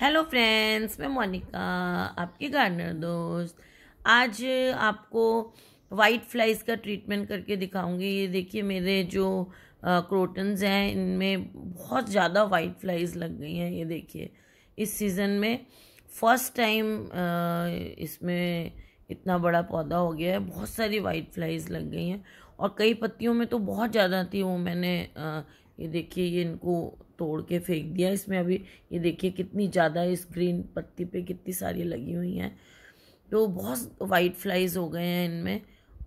hello friends मैं मोनिका आपकी gardener दोस्त आज आपको वाइट फ्लाइज का ट्रीटमेंट करके दिखाऊंगी ये देखिए मेरे जो क्रोटन्स हैं इनमें बहुत ज़्यादा वाइट फ्लाइज लग गई हैं ये देखिए इस सीज़न में फर्स्ट टाइम इसमें इतना बड़ा पौधा हो गया है बहुत सारी वाइट फ्लाइज लग गई हैं और कई पत्तियों में तो बहुत ज़्यादा थी वो मैंने आ, ये देखिए ये इनको तोड़ के फेंक दिया इसमें अभी ये देखिए कितनी ज़्यादा इस ग्रीन पत्ती पे कितनी सारी लगी हुई हैं तो बहुत वाइट फ्लाइज़ हो गए हैं इनमें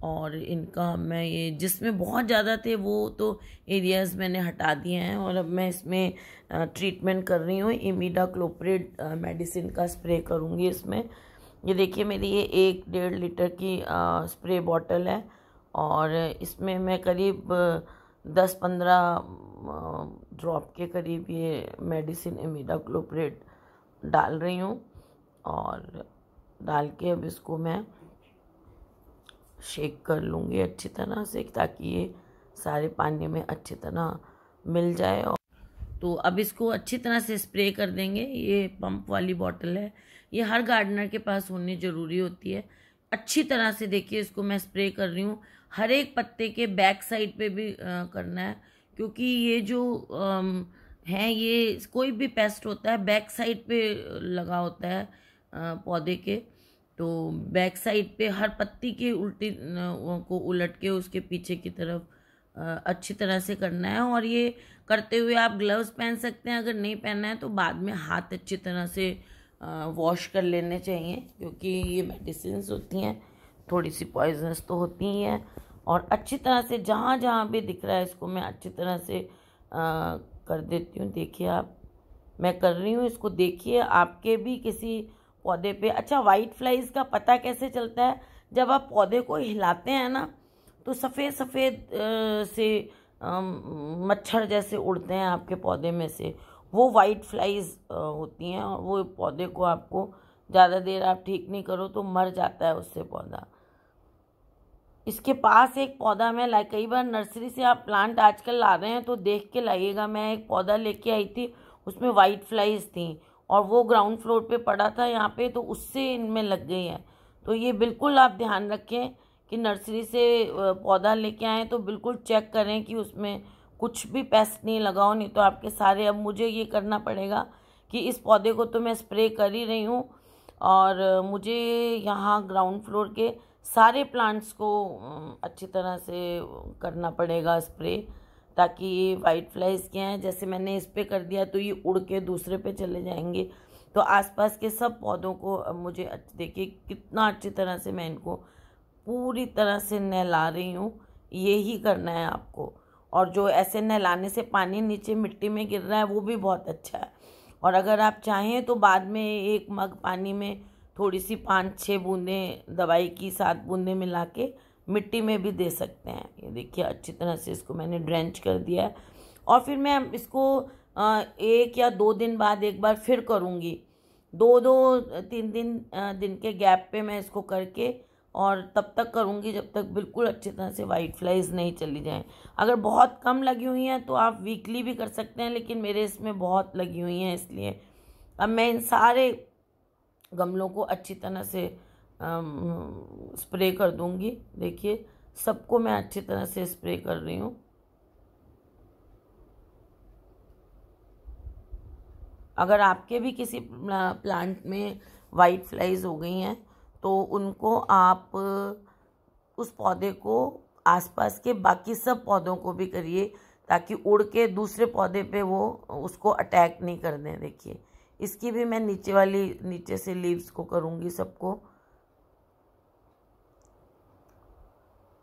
और इनका मैं ये जिसमें बहुत ज़्यादा थे वो तो एरियाज़ मैंने हटा दिए हैं और अब मैं इसमें ट्रीटमेंट कर रही हूँ इमीडा क्लोप्रेड मेडिसिन का स्प्रे करूँगी इसमें ये देखिए मेरी ये एक डेढ़ लीटर की आ, स्प्रे बॉटल है और इसमें मैं करीब दस पंद्रह ड्रॉप के करीब ये मेडिसिन एमिडा क्लोप्रेट डाल रही हूँ और डाल के अब इसको मैं शेक कर लूँगी अच्छी तरह से ताकि ये सारे पानी में अच्छी तरह मिल जाए और तो अब इसको अच्छी तरह से स्प्रे कर देंगे ये पंप वाली बॉटल है ये हर गार्डनर के पास होनी ज़रूरी होती है अच्छी तरह से देखिए इसको मैं स्प्रे कर रही हूँ हर एक पत्ते के बैक साइड पे भी आ, करना है क्योंकि ये जो आम, है ये कोई भी पेस्ट होता है बैक साइड पे लगा होता है आ, पौधे के तो बैक साइड पे हर पत्ती के उल्टी को उलट के उसके पीछे की तरफ अच्छी तरह से करना है और ये करते हुए आप ग्लव्स पहन सकते हैं अगर नहीं पहनना है तो बाद में हाथ अच्छी तरह से वॉश कर लेने चाहिए क्योंकि ये मेडिसिन होती हैं थोड़ी सी पॉइजनस तो होती ही हैं और अच्छी तरह से जहाँ जहाँ भी दिख रहा है इसको मैं अच्छी तरह से आ, कर देती हूँ देखिए आप मैं कर रही हूँ इसको देखिए आपके भी किसी पौधे पे अच्छा वाइट फ्लाइज का पता कैसे चलता है जब आप पौधे को हिलाते हैं ना तो सफ़ेद सफ़ेद से आ, मच्छर जैसे उड़ते हैं आपके पौधे में से वो वाइट फ्लाइज होती हैं और वो पौधे को आपको ज़्यादा देर आप ठीक नहीं करो तो मर जाता है उससे पौधा इसके पास एक पौधा मैं लाई कई बार नर्सरी से आप प्लांट आजकल ला रहे हैं तो देख के लाइएगा मैं एक पौधा लेके आई थी उसमें वाइट फ्लाइज थी और वो ग्राउंड फ्लोर पे पड़ा था यहाँ पे तो उससे इनमें लग गई है तो ये बिल्कुल आप ध्यान रखें कि नर्सरी से पौधा लेके आए तो बिल्कुल चेक करें कि उसमें कुछ भी पेस्ट नहीं लगाओ नहीं तो आपके सारे अब मुझे ये करना पड़ेगा कि इस पौधे को तो मैं स्प्रे कर ही रही हूँ और मुझे यहाँ ग्राउंड फ्लोर के सारे प्लांट्स को अच्छी तरह से करना पड़ेगा स्प्रे ताकि ये वाइट फ्लाइज के हैं जैसे मैंने इस पर कर दिया तो ये उड़ के दूसरे पे चले जाएंगे तो आसपास के सब पौधों को मुझे देखिए कितना अच्छी तरह से मैं इनको पूरी तरह से नहला रही हूँ ये ही करना है आपको और जो ऐसे नहलाने से पानी नीचे मिट्टी में गिर रहा है वो भी बहुत अच्छा है और अगर आप चाहें तो बाद में एक मग पानी में थोड़ी सी पाँच छः बूंदें दवाई की सात बूंदें मिला के मिट्टी में भी दे सकते हैं ये देखिए अच्छी तरह से इसको मैंने ड्रेंच कर दिया है और फिर मैं इसको एक या दो दिन बाद एक बार फिर करूँगी दो दो तीन दिन दिन के गैप पे मैं इसको करके और तब तक करूँगी जब तक बिल्कुल अच्छी तरह से वाइट फ्लाइज नहीं चली जाएँ अगर बहुत कम लगी हुई हैं तो आप वीकली भी कर सकते हैं लेकिन मेरे इसमें बहुत लगी हुई हैं इसलिए अब मैं इन सारे गमलों को अच्छी तरह से स्प्रे कर दूंगी देखिए सबको मैं अच्छी तरह से स्प्रे कर रही हूँ अगर आपके भी किसी प्लांट में वाइट फ्लाइज हो गई हैं तो उनको आप उस पौधे को आसपास के बाकी सब पौधों को भी करिए ताकि उड़ के दूसरे पौधे पे वो उसको अटैक नहीं कर दें देखिए इसकी भी मैं नीचे वाली नीचे से लीव्स को करूँगी सबको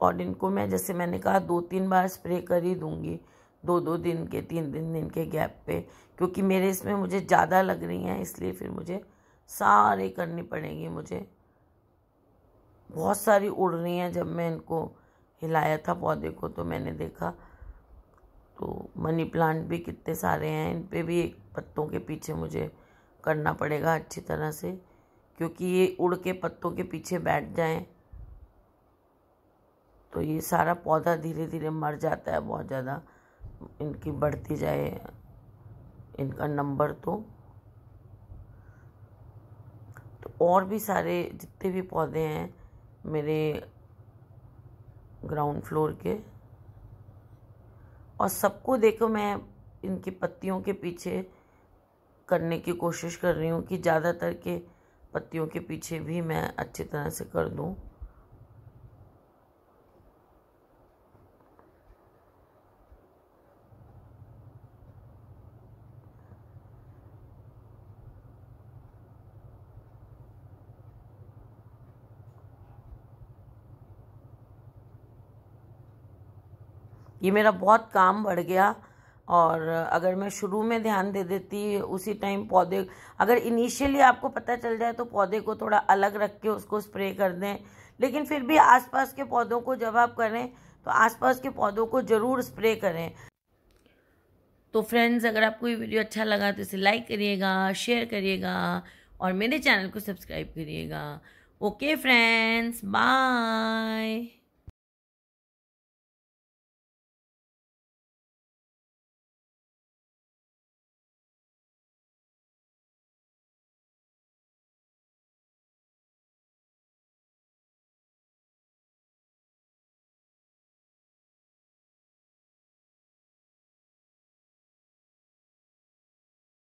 और इनको मैं जैसे मैंने कहा दो तीन बार स्प्रे कर ही दूंगी दो दो दिन के तीन तीन दिन के गैप पे क्योंकि मेरे इसमें मुझे ज़्यादा लग रही हैं इसलिए फिर मुझे सारे करनी पड़ेंगी मुझे बहुत सारी उड़ रही हैं जब मैं इनको हिलाया था पौधे को तो मैंने देखा तो मनी प्लांट भी कितने सारे हैं इन पे भी एक पत्तों के पीछे मुझे करना पड़ेगा अच्छी तरह से क्योंकि ये उड़ के पत्तों के पीछे बैठ जाएं तो ये सारा पौधा धीरे धीरे मर जाता है बहुत ज़्यादा इनकी बढ़ती जाए इनका नंबर तो तो और भी सारे जितने भी पौधे हैं मेरे ग्राउंड फ्लोर के और सबको देखो मैं इनकी पत्तियों के पीछे करने की कोशिश कर रही हूँ कि ज़्यादातर के पत्तियों के पीछे भी मैं अच्छी तरह से कर दूँ ये मेरा बहुत काम बढ़ गया और अगर मैं शुरू में ध्यान दे देती उसी टाइम पौधे अगर इनिशियली आपको पता चल जाए तो पौधे को थोड़ा अलग रख के उसको स्प्रे कर दें लेकिन फिर भी आसपास के पौधों को जब आप करें तो आसपास के पौधों को ज़रूर स्प्रे करें तो फ्रेंड्स अगर आपको ये वीडियो अच्छा लगा तो इसे लाइक करिएगा शेयर करिएगा और मेरे चैनल को सब्सक्राइब करिएगा ओके फ्रेंड्स बाय